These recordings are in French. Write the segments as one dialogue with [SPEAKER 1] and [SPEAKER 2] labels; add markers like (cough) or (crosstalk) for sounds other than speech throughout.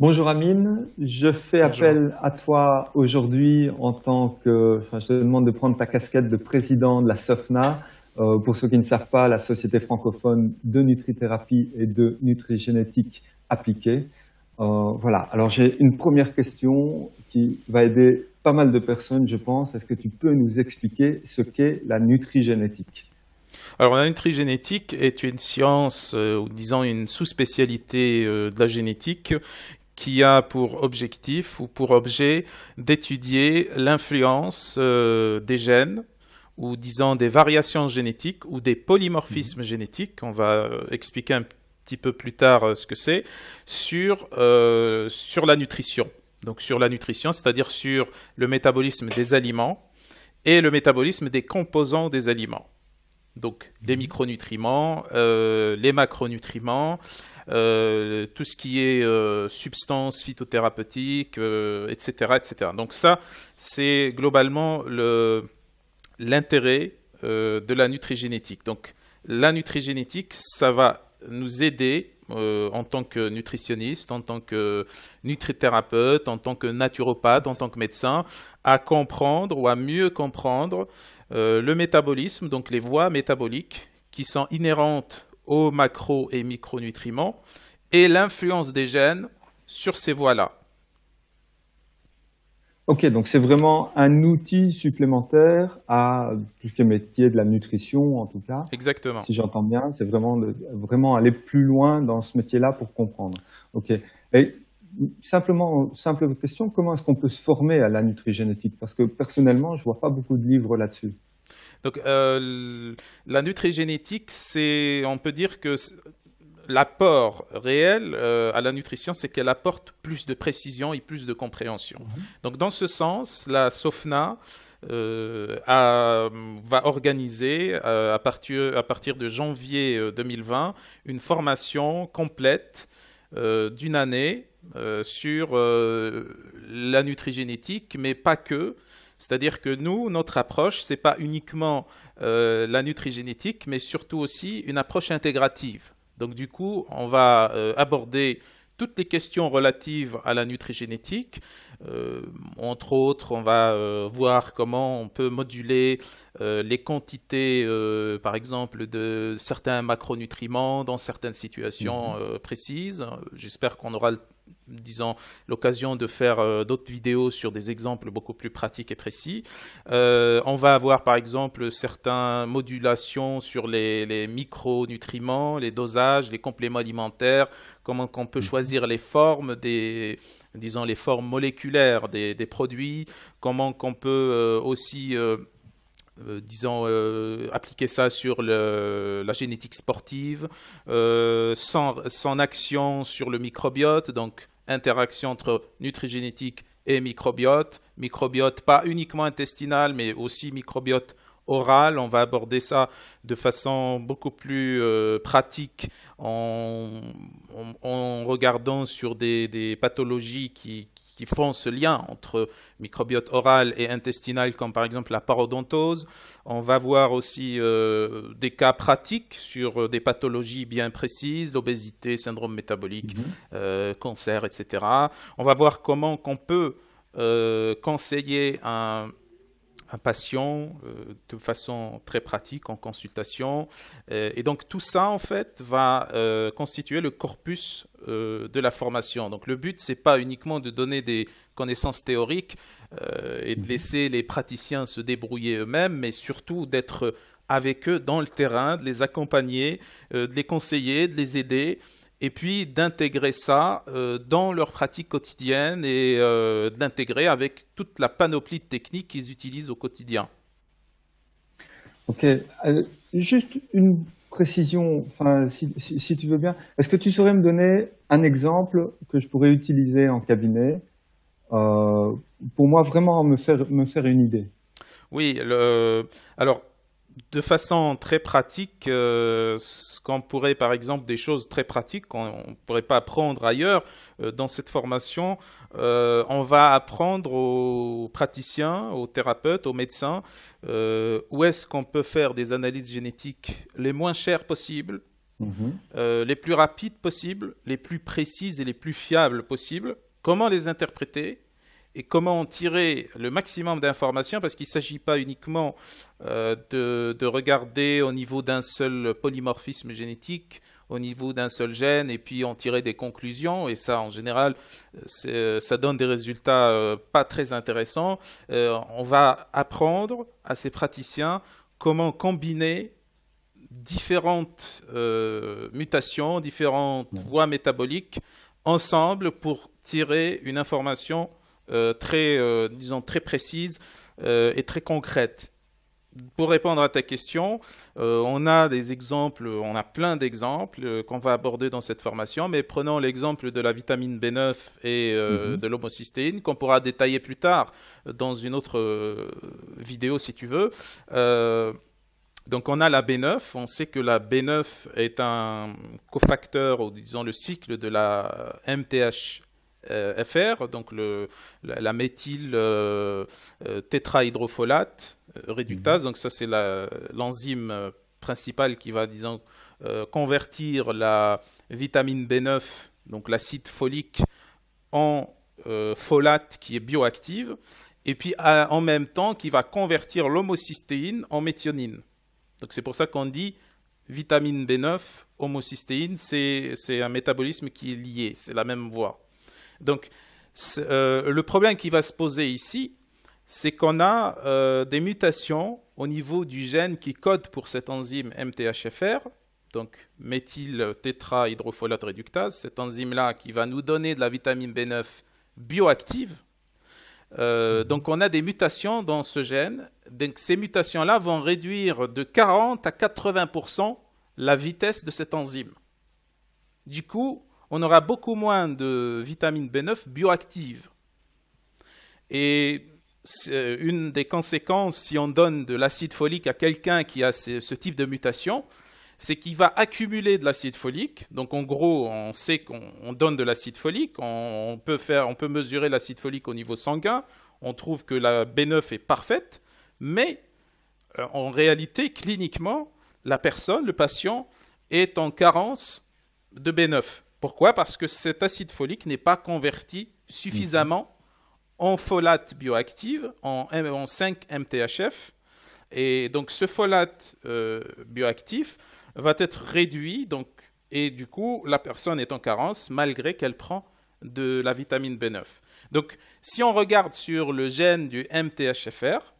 [SPEAKER 1] Bonjour Amine, je fais appel à toi aujourd'hui en tant que, je te demande de prendre ta casquette de président de la SOFNA. Euh, pour ceux qui ne savent pas, la Société francophone de nutrithérapie et de nutrigénétique appliquée. Euh, voilà, alors j'ai une première question qui va aider pas mal de personnes, je pense. Est-ce que tu peux nous expliquer ce qu'est la nutrigénétique
[SPEAKER 2] alors, la nutrigénétique est une science, euh, disons une sous-spécialité de la génétique, qui a pour objectif ou pour objet d'étudier l'influence euh, des gènes ou disons des variations génétiques ou des polymorphismes mhm. génétiques, on va euh, expliquer un petit peu plus tard euh, ce que c'est, sur la nutrition. Donc sur la nutrition, c'est-à-dire sur le métabolisme des aliments et le métabolisme des composants des aliments. Donc les micronutriments, euh, les macronutriments, euh, tout ce qui est euh, substances phytothérapeutiques, etc., etc. Donc ça, c'est globalement l'intérêt de la nutrigénétique. Donc la nutrigenétique, ça va nous aider euh, en tant que nutritionniste, en tant que nutrithérapeute, en tant que naturopathe, en tant que médecin, à comprendre ou à mieux comprendre euh, le métabolisme, donc les voies métaboliques qui sont inhérentes aux macro et micronutriments et l'influence des gènes sur ces voies-là.
[SPEAKER 1] Ok, donc c'est vraiment un outil supplémentaire à tout ce qui métier de la nutrition, en tout cas.
[SPEAKER 2] Exactement. Si j'entends
[SPEAKER 1] bien, c'est vraiment, vraiment aller plus loin dans ce métier-là pour comprendre. Ok. Et simplement, simple question, comment est-ce qu'on peut se former à la nutrigenétique Parce que personnellement, je ne vois pas beaucoup de livres là-dessus.
[SPEAKER 2] Donc, euh, la nutrigenétique, c'est, on peut dire que l'apport réel euh, à la nutrition, c'est qu'elle apporte plus de précision et plus de compréhension. Mhm. Donc dans ce sens, la SOFNA euh, va organiser euh, à, partir, de janvier 2020 une formation complète d'une année sur la nutrigénétique, mais pas que. C'est-à-dire que nous, notre approche, n'est pas uniquement la nutrigénétique, mais surtout aussi une approche intégrative. Donc du coup, on va euh, aborder toutes les questions relatives à la nutrigénétique. Euh, entre autres, on va euh, voir comment on peut moduler les quantités, par exemple, de certains macronutriments dans certaines situations mhm. précises. J'espère qu'on aura le disons, l'occasion de faire euh, d'autres vidéos sur des exemples beaucoup plus pratiques et précis. Euh, on va avoir par exemple certaines modulations sur les, micronutriments, les dosages, les compléments alimentaires, comment on peut mhm. choisir les formes des, les formes moléculaires des, produits, comment on peut euh, aussi appliquer ça sur la génétique sportive, sans, sans, action sur le microbiote, donc interaction entre nutrigenétique et microbiote. Microbiote pas uniquement intestinal, mais aussi microbiote oral. On va aborder ça de façon beaucoup plus euh, pratique en, regardant sur des, pathologies qui qui font ce lien entre microbiote oral et intestinal, comme par exemple la parodontose. On va voir aussi euh, des cas pratiques sur euh, des pathologies bien précises, l'obésité, syndrome métabolique, mhm. euh, cancer, etc. On va voir comment on peut conseiller un un patient euh, de façon très pratique en consultation. Euh, et donc tout ça, en fait, va euh, constituer le corpus de la formation. Donc le but, c'est pas uniquement de donner des connaissances théoriques et de mhm. laisser les praticiens se débrouiller eux-mêmes, mais surtout d'être avec eux dans le terrain, de les accompagner, de les conseiller, de les aider et puis d'intégrer ça euh, dans leur pratique quotidienne et d'intégrer euh, de l'intégrer avec toute la panoplie de techniques qu'ils utilisent au quotidien.
[SPEAKER 1] Ok, euh, juste une précision, enfin, si, tu veux bien. Est-ce que tu saurais me donner un exemple que je pourrais utiliser en cabinet pour moi vraiment me faire, me faire une idée
[SPEAKER 2] Oui, le... alors de façon très pratique, euh, ce qu'on pourrait par exemple des choses très pratiques qu'on ne pourrait pas apprendre ailleurs euh, dans cette formation, euh, on va apprendre aux praticiens, aux thérapeutes, aux médecins où est-ce qu'on peut faire des analyses génétiques les moins chères possibles, mhm. les plus rapides possibles, les plus précises et les plus fiables possibles, comment les interpréter, et comment en tirer le maximum d'informations, parce qu'il ne s'agit pas uniquement euh, de, regarder au niveau d'un seul polymorphisme génétique, au niveau d'un seul gène, et puis en tirer des conclusions, et ça en général, ça donne des résultats euh, pas très intéressants. Euh, on va apprendre à ces praticiens comment combiner différentes mutations, différentes voies métaboliques ensemble pour tirer une information euh, très, euh, disons, très précise euh, et très concrète pour répondre à ta question, on a des exemples, on a plein d'exemples qu'on va aborder dans cette formation, mais prenons l'exemple de la vitamine B9 et mhm. de l'homocystéine qu'on pourra détailler plus tard dans une autre vidéo si tu veux. donc on a la B9, on sait que la B9 est un cofacteur, ou disons le cycle de la MTH euh, FR, donc la, méthyle méthyl euh, euh, tétrahydrofolate réductase. Mhm. Donc ça, c'est l'enzyme principale qui va, disons, convertir la vitamine B9, donc l'acide folique, en folate qui est bioactive, et puis en même temps qui va convertir l'homocystéine en méthionine. Donc c'est pour ça qu'on dit vitamine B9, homocystéine, c'est un métabolisme qui est lié, c'est la même voie. Donc, euh, le problème qui va se poser ici, c'est qu'on a euh, des mutations au niveau du gène qui code pour cette enzyme MTHFR, donc méthyltétrahydrofolate réductase, cette enzyme-là qui va nous donner de la vitamine B9 bioactive. Euh, donc on a des mutations dans ce gène. Donc ces mutations-là vont réduire de 40 à 80% la vitesse de cette enzyme. Du coup, on aura beaucoup moins de vitamine B9 bioactive. Et euh, une des conséquences, si on donne de l'acide folique à quelqu'un qui a ce, type de mutation, c'est qu'il va accumuler de l'acide folique. Donc en gros, on sait qu'on donne de l'acide folique, on, peut faire, on peut mesurer l'acide folique au niveau sanguin, on trouve que la B9 est parfaite, mais euh, en réalité, cliniquement, la personne, le patient, est en carence de B9. Pourquoi Parce que cet acide folique n'est pas converti suffisamment en folate bioactive, en, 5-MTHF. Et donc ce folate euh, bioactif va être réduit, et du coup la personne est en carence malgré qu'elle prend de la vitamine B9. Donc si on regarde sur le gène du MTHFR,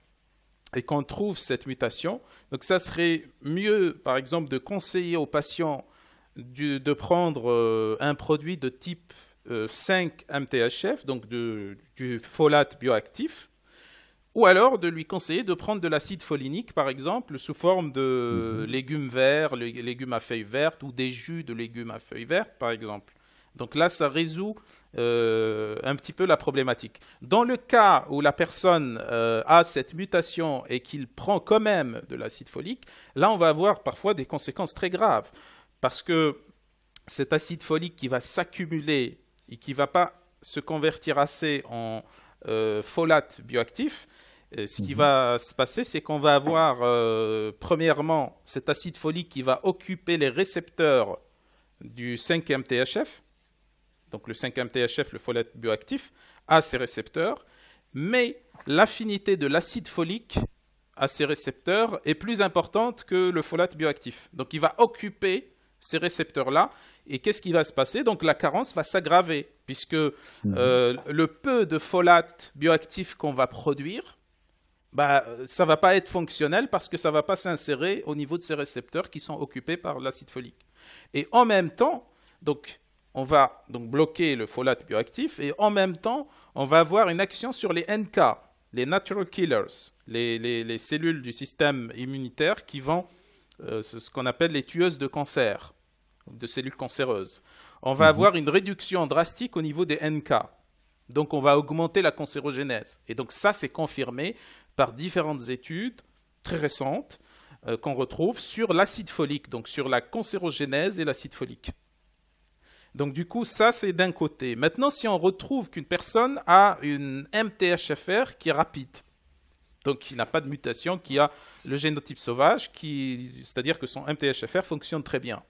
[SPEAKER 2] et qu'on trouve cette mutation. Donc ça serait mieux, par exemple, de conseiller aux patients de prendre euh, un produit de type 5-MTHF, euh, donc du folate bioactif, ou alors de lui conseiller de prendre de l'acide folinique, par exemple, sous forme de mhm. légumes verts, légumes à feuilles vertes, ou des jus de légumes à feuilles vertes, par exemple. Donc là, ça résout euh, un petit peu la problématique. Dans le cas où la personne a cette mutation et qu'il prend quand même de l'acide folique, là, on va avoir parfois des conséquences très graves. Parce que cet acide folique qui va s'accumuler et qui ne va pas se convertir assez en euh, folate bioactif, euh, ce qui mhm. va se passer, c'est qu'on va avoir, euh, premièrement, cet acide folique qui va occuper les récepteurs du 5e THF. Donc le 5e THF, le folate bioactif, à ses récepteurs, mais l'affinité de l'acide folique à ces récepteurs est plus importante que le folate bioactif. Donc il va occuper ces récepteurs-là. Et qu'est-ce qui va se passer Donc la carence va s'aggraver, puisque euh, mhm. le peu de folate bioactif qu'on va produire, bah, ça ne va pas être fonctionnel parce que ça ne va pas s'insérer au niveau de ces récepteurs qui sont occupés par l'acide folique. Et en même temps, donc, on va donc bloquer le folate bioactif et en même temps, on va avoir une action sur les NK, les natural killers, les, les cellules du système immunitaire qui vont euh, ce qu'on appelle les tueuses de cancer, de cellules cancéreuses. On va mhm. avoir une réduction drastique au niveau des NK. Donc on va augmenter la cancérogénèse. Et donc ça, c'est confirmé par différentes études très récentes euh, qu'on retrouve sur l'acide folique, donc sur la cancérogénèse et l'acide folique. Donc du coup, ça c'est d'un côté. Maintenant, si on retrouve qu'une personne a une MTHFR qui est rapide, donc qui n'a pas de mutation, qui a le génotype sauvage, c'est-à-dire que son MTHFR fonctionne très bien.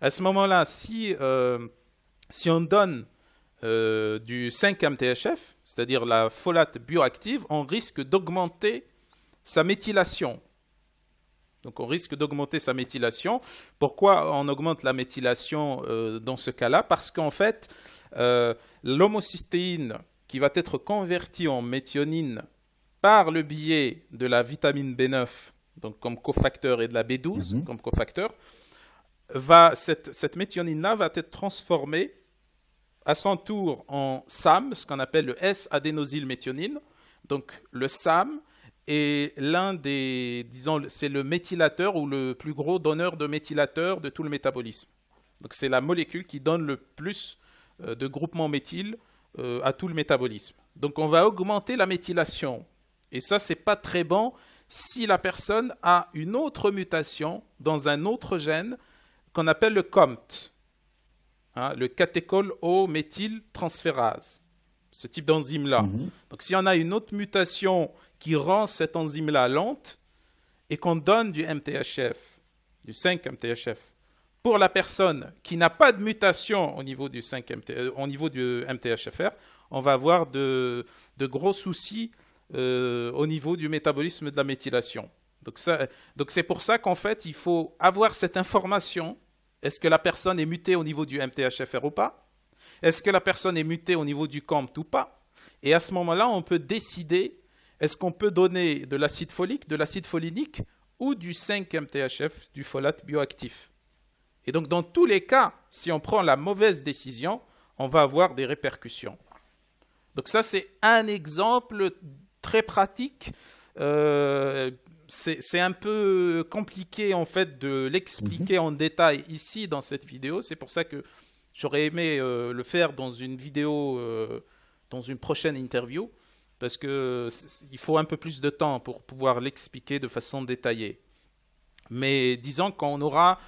[SPEAKER 2] À ce moment-là, si, euh, si on donne euh, du 5-MTHF, c'est-à-dire la folate bioactive, on risque d'augmenter sa méthylation. Donc on risque d'augmenter sa méthylation. Pourquoi on augmente la méthylation euh, dans ce cas-là Parce qu'en fait, l'homocystéine qui va être convertie en méthionine par le biais de la vitamine B9, donc comme cofacteur, et de la B12 mhm. comme cofacteur, va, cette, cette méthionine-là va être transformée à son tour en SAM, ce qu'on appelle le S-adénosylméthionine. Donc le SAM est l'un des, disons, c'est le méthylateur ou le plus gros donneur de méthylateur de tout le métabolisme. Donc c'est la molécule qui donne le plus euh, de groupements méthyl euh, à tout le métabolisme. Donc on va augmenter la méthylation et ça, n'est pas très bon si la personne a une autre mutation dans un autre gène qu'on appelle le COMT, hein, le catéchol o transférase ce type d'enzyme-là. Mhm. Donc, si on a une autre mutation qui rend cette enzyme-là lente et qu'on donne du MTHF, du 5-MTHF, pour la personne qui n'a pas de mutation au niveau du, euh, au niveau MTHFR, on va avoir de gros soucis euh, au niveau du métabolisme de la méthylation. Donc, ça, donc c'est pour ça qu'en fait, il faut avoir cette information. Est-ce que la personne est mutée au niveau du MTHFR ou pas Est-ce que la personne est mutée au niveau du COMT ou pas Et à ce moment-là, on peut décider est-ce qu'on peut donner de l'acide folique, de l'acide folinique ou du 5-MTHF, du folate bioactif. Et donc dans tous les cas, si on prend la mauvaise décision, on va avoir des répercussions. Donc ça, c'est un exemple très pratique. Euh, c'est un peu compliqué en fait de l'expliquer en détail ici dans cette vidéo. C'est pour ça que j'aurais aimé euh, le faire dans une vidéo, euh, dans une prochaine interview, parce que il faut un peu plus de temps pour pouvoir l'expliquer de façon détaillée. Mais disons qu'on aura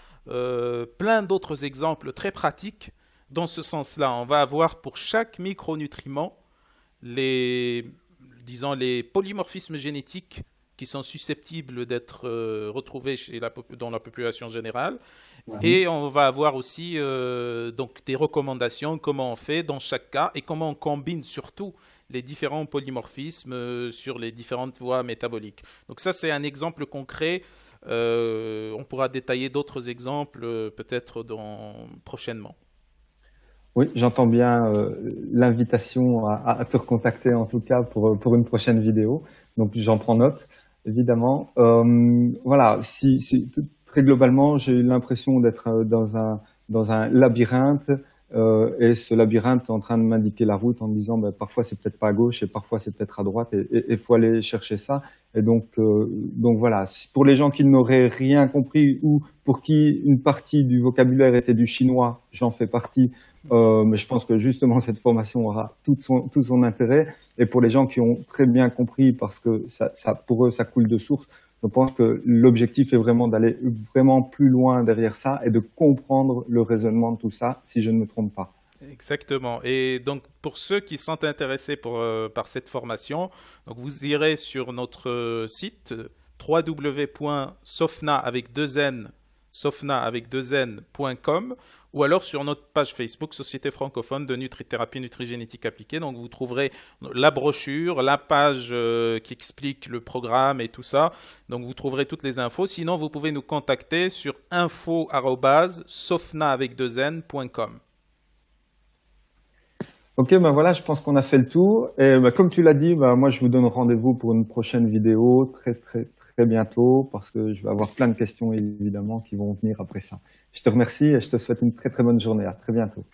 [SPEAKER 2] plein d'autres exemples très pratiques dans ce sens-là. On va avoir pour chaque micronutriment les disons, les polymorphismes génétiques qui sont susceptibles d'être euh, retrouvés chez la, dans la population générale. Et on va avoir aussi euh, donc des recommandations, comment on fait dans chaque cas et comment on combine surtout les différents polymorphismes euh, sur les différentes voies métaboliques. Donc ça, c'est un exemple concret. on pourra détailler d'autres exemples peut-être prochainement.
[SPEAKER 1] Oui, j'entends bien euh, l'invitation à, te recontacter en tout cas pour, une prochaine vidéo. Donc j'en prends note, évidemment. Euh, voilà, très globalement, j'ai eu l'impression d'être euh, dans un labyrinthe euh, et ce labyrinthe est en train de m'indiquer la route en me disant ben, parfois c'est peut-être pas à gauche et parfois c'est peut-être à droite et il faut aller chercher ça. Et donc, euh, donc voilà, pour les gens qui n'auraient rien compris ou pour qui une partie du vocabulaire était du chinois, j'en fais partie, euh, mais je pense que justement (laughs) cette formation aura tout son, tout son intérêt. Et pour les gens qui ont très bien compris parce que ça pour eux ça coule de source, je pense que l'objectif est vraiment d'aller vraiment plus loin derrière ça et de comprendre le raisonnement de tout ça, si je ne me trompe pas.
[SPEAKER 2] Exactement. Et donc, pour ceux qui sont intéressés euh, par cette formation, vous irez sur notre euh, site euh, www.sofna avec deux n sofna avec deux ou alors sur notre page Facebook Société francophone de nutrithérapie nutrigénétique appliquée. Donc vous trouverez la brochure, la page euh, qui explique le programme et tout ça. Donc vous trouverez toutes les infos. Sinon, vous pouvez nous contacter sur info@sofna avec
[SPEAKER 1] Ok, ben voilà, je pense qu'on a fait le tour. Et ben, comme tu l'as dit, ben moi je vous donne rendez-vous pour une prochaine vidéo très très très bientôt parce que je vais avoir plein de questions évidemment qui vont venir après ça. Je te remercie et je te souhaite une très très bonne journée. À très bientôt.